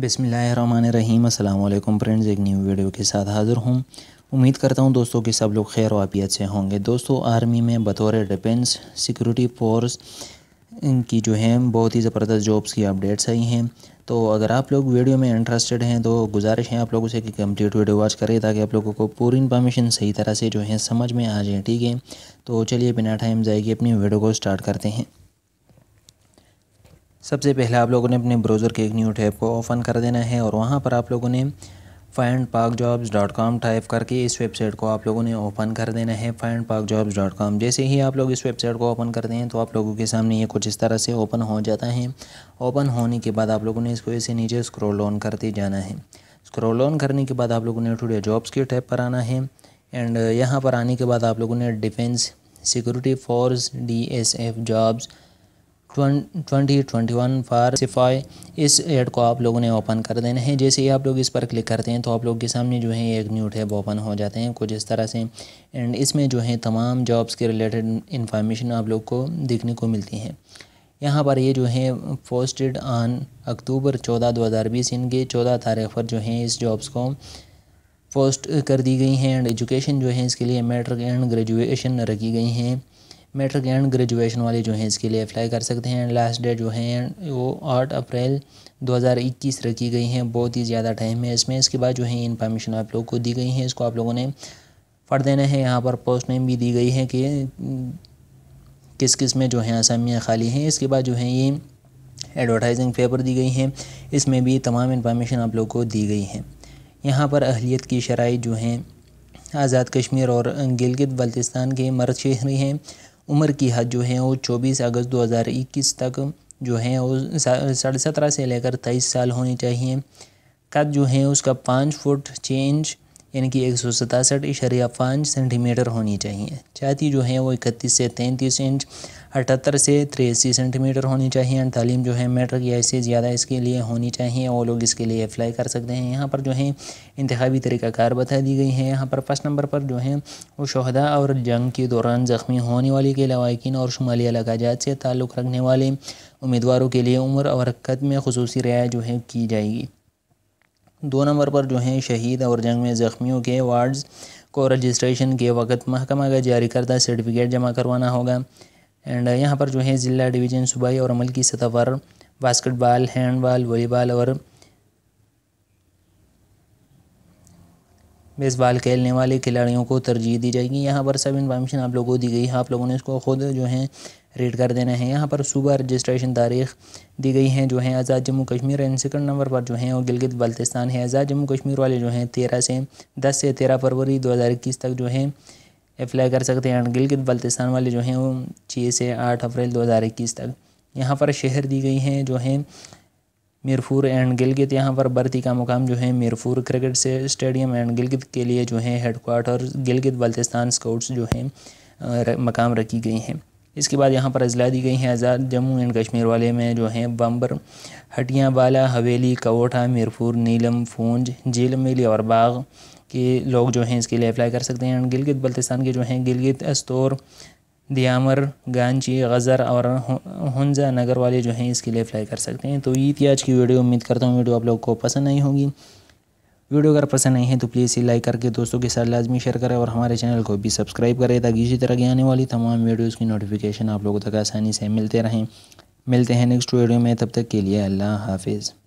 बिसमीम अल्लाम फ्रेंड्स एक न्यू वीडियो के साथ हाज़िर हूँ उम्मीद करता हूँ दोस्तों कि सब लोग खैर वापियत से होंगे दोस्तों आर्मी में बतौर डिफेंस सिक्योरिटी फोर्स की जो है बहुत ही ज़बरदस्त जॉब्स की अपडेट्स आई हैं तो अगर आप लोग वीडियो में इंटरेस्टेड हैं तो गुजारिश है आप लोगों से कि कम्प्लीट वीडियो वॉच करें ताकि आप लोगों को पूरी इन्फॉर्मेशन सही तरह से जो है समझ में आ जाए ठीक है तो चलिए बिना टाइम जाएगी अपनी वीडियो को स्टार्ट करते हैं सबसे पहले आप लोगों ने अपने ब्राउज़र के एक न्यू टैब को ओपन कर देना है और वहाँ पर आप लोगों ने फाइंड पाक जॉब्स डॉट कॉम टाइप करके इस वेबसाइट को आप लोगों ने ओपन कर देना है फाइंड पाक जॉब्स डॉट कॉम जैसे ही आप लोग इस वेबसाइट को ओपन करते हैं तो आप लोगों के सामने ये कुछ इस तरह से ओपन हो जाता है ओपन होने के बाद आप लोगों ने इसको ऐसे नीचे स्क्रॉल ऑन करते जाना है स्क्रॉल ऑन करने के बाद आप लोगों ने टूडे जॉब्स के टैप पर आना है एंड यहाँ पर आने के बाद आप लोगों ने defence security force D S F jobs twenty twenty one फार सिफाई इस एड को आप लोगों ने ओपन कर देना है जैसे ही आप लोग इस पर क्लिक करते हैं तो आप लोग के सामने जो है एक न्यू टैब ओपन हो जाते हैं कुछ इस तरह से एंड इसमें जो है तमाम जॉब्स के रिलेटेड इन्फॉर्मेशन आप लोग को देखने को मिलती है यहाँ पर ये जो है पोस्टेड ऑन अक्टूबर चौदह दो हज़ार बीस इनके चौदह तारीख पर जो है इस जॉब्स को पोस्ट कर दी गई हैं एंड एजुकेशन जो है इसके लिए मैट्रिक एंड ग्रेजुएशन रखी गई हैं मेट्रिक एंड ग्रेजुएशन वाले जो हैं इसके लिए अप्लाई कर सकते हैं लास्ट डेट जो है वो आठ अप्रैल 2021 रखी गई हैं बहुत ही ज़्यादा टाइम है इसमें इसके बाद जो है इन्फॉर्मेशन आप लोगों को दी गई है इसको आप लोगों ने पढ़ देना है यहाँ पर पोस्ट नेम भी दी गई है कि किस किस में जो है आसामियाँ खाली हैं इसके बाद जो है ये एडवर्टाइजिंग पेपर दी गई हैं इसमें भी तमाम इन्फॉर्मेशन आप लोग को दी गई हैं यहाँ पर अहलीत की शराइ जो हैं आज़ाद कश्मीर और गिलगित बल्तिस्तान के मर्द शहरी हैं उम्र की हद जो है वो चौबीस अगस्त 2021 तक जो है वो साढ़े सत्रह से लेकर तेईस साल होनी चाहिए कद जो है उसका पाँच फुट चेंज यानी कि एक सौ सतासठ इशारिया पाँच सेंटीमीटर होनी चाहिए छाती जो है वो इकतीस से तैंतीस इंच अठहत्तर से तिरसी सेंटीमीटर होनी चाहिए एंड तालीम जो है मेट्रिक या इससे ज़्यादा इसके लिए होनी चाहिए और लोग इसके लिए अप्लाई कर सकते हैं यहाँ पर जो है इंतबी तरीक़ाकार बता दी गई है यहाँ पर फर्स्ट नंबर पर जो है वो शहदा और जंग के दौरान ज़ख्मी होने वाले के लवाकिन और शुमाली अलाकाजात से ताल्लुक़ रखने वाले उम्मीदवारों के लिए उम्र और हरकत में खसूस रियायत जो है की जाएगी दो नंबर पर जो है शहीद और जंग में ज़ख्मियों के वार्ड्स को रजिस्ट्रेशन के वक्त महकमा का जारी करदा सर्टिफिकेट जमा करवाना होगा एंड uh, यहाँ पर जो है ज़िला डिवीज़न सूबाई और अमल की सतह पर बास्केटबॉल हैंडबॉल वॉलीबॉल और बेसबॉल खेलने वाले खिलाड़ियों को तरजीह दी जाएगी यहाँ पर सब इन्फॉर्मेशन आप लोगों को दी गई है आप लोगों ने इसको खुद जो है रीड कर देना है यहाँ पर सुबह रजिस्ट्रेशन तारीख दी गई है जो है Azad Jammu Kashmir and second number पर जो है वो गिलगित बल्तिस्तान है आज़ाद जम्मू कश्मीर वाले जो हैं तेरह से दस से तेरह फरवरी दो हज़ार इक्कीस तक जो है अप्लाई कर सकते हैं एंड गिलगित बल्तिस्तान वाले जो हैं वो छः से आठ अप्रैल दो हज़ार इक्कीस तक यहाँ पर शहर दी गई हैं जो हैं मीरपुर एंड गिलगित यहाँ पर भर्ती का मुकाम जो है मीरपुर क्रिकेट से स्टेडियम एंड गिलगित के लिए जो है हेडकोार्टर गिलगित बल्तिस्तान स्काउट्स जो हैं मकाम रखी गई हैं इसके बाद यहाँ पर अजला दी गई हैं आज़ाद जम्मू एंड कश्मीर वाले में जो हैं बम्बर हटियाँ बाला हवेली कवोठा मीरपुर नीलम फूंज झील मिली और बाग कि लोग जो हैं इसके लिए अप्लाई कर सकते हैं गिलगित बल्तिस्तान के जो हैं गिलगित अस्तोर दियामर गांची गज़र और हंजा नगर वाले जो हैं इसके लिए अप्लाई कर सकते हैं तो ये थी आज की वीडियो उम्मीद करता हूँ वीडियो आप लोग को पसंद आई होगी वीडियो अगर पसंद नहीं है तो प्लीज़ इसे लाइक करके दोस्तों के साथ लाजमी शेयर करें और हमारे चैनल को भी सब्सक्राइब करें ताकि इसी तरह की आने वाली तमाम वीडियोज़ की नोटिफिकेशन आप लोगों तक आसानी से मिलते रहें मिलते हैं नेक्स्ट वीडियो में तब तक के लिए अल्लाह हाफिज़